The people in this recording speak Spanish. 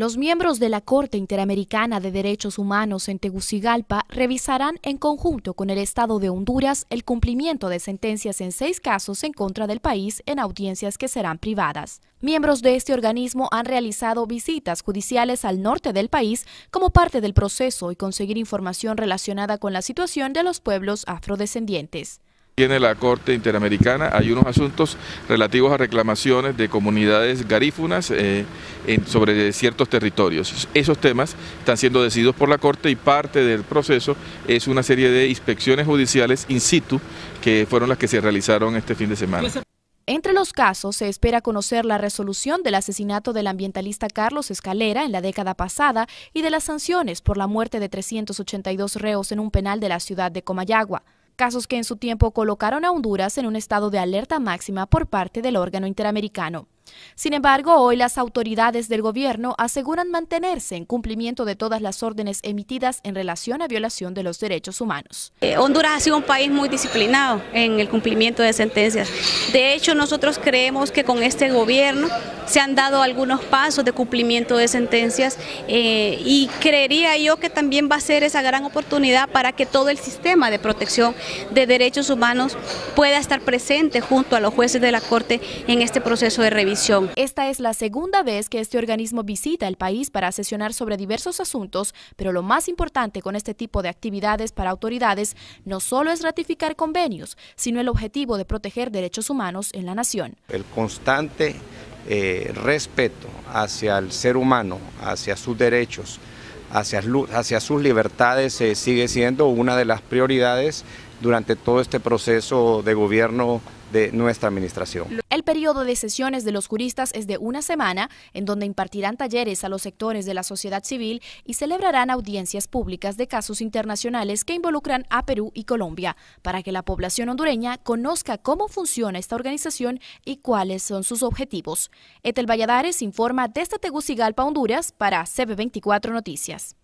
Los miembros de la Corte Interamericana de Derechos Humanos en Tegucigalpa revisarán en conjunto con el Estado de Honduras el cumplimiento de sentencias en seis casos en contra del país en audiencias que serán privadas. Miembros de este organismo han realizado visitas judiciales al norte del país como parte del proceso y conseguir información relacionada con la situación de los pueblos afrodescendientes tiene la Corte Interamericana. Hay unos asuntos relativos a reclamaciones de comunidades garífunas eh, sobre ciertos territorios. Esos temas están siendo decididos por la Corte y parte del proceso es una serie de inspecciones judiciales in situ que fueron las que se realizaron este fin de semana. Entre los casos se espera conocer la resolución del asesinato del ambientalista Carlos Escalera en la década pasada y de las sanciones por la muerte de 382 reos en un penal de la ciudad de Comayagua casos que en su tiempo colocaron a Honduras en un estado de alerta máxima por parte del órgano interamericano. Sin embargo, hoy las autoridades del gobierno aseguran mantenerse en cumplimiento de todas las órdenes emitidas en relación a violación de los derechos humanos. Eh, Honduras ha sido un país muy disciplinado en el cumplimiento de sentencias. De hecho, nosotros creemos que con este gobierno se han dado algunos pasos de cumplimiento de sentencias eh, y creería yo que también va a ser esa gran oportunidad para que todo el sistema de protección de derechos humanos pueda estar presente junto a los jueces de la Corte en este proceso de revisión. Esta es la segunda vez que este organismo visita el país para sesionar sobre diversos asuntos, pero lo más importante con este tipo de actividades para autoridades no solo es ratificar convenios, sino el objetivo de proteger derechos humanos en la nación. El constante eh, respeto hacia el ser humano, hacia sus derechos, hacia, hacia sus libertades, eh, sigue siendo una de las prioridades durante todo este proceso de gobierno de nuestra administración. El periodo de sesiones de los juristas es de una semana, en donde impartirán talleres a los sectores de la sociedad civil y celebrarán audiencias públicas de casos internacionales que involucran a Perú y Colombia, para que la población hondureña conozca cómo funciona esta organización y cuáles son sus objetivos. Etel Valladares informa desde Tegucigalpa, Honduras, para CB24 Noticias.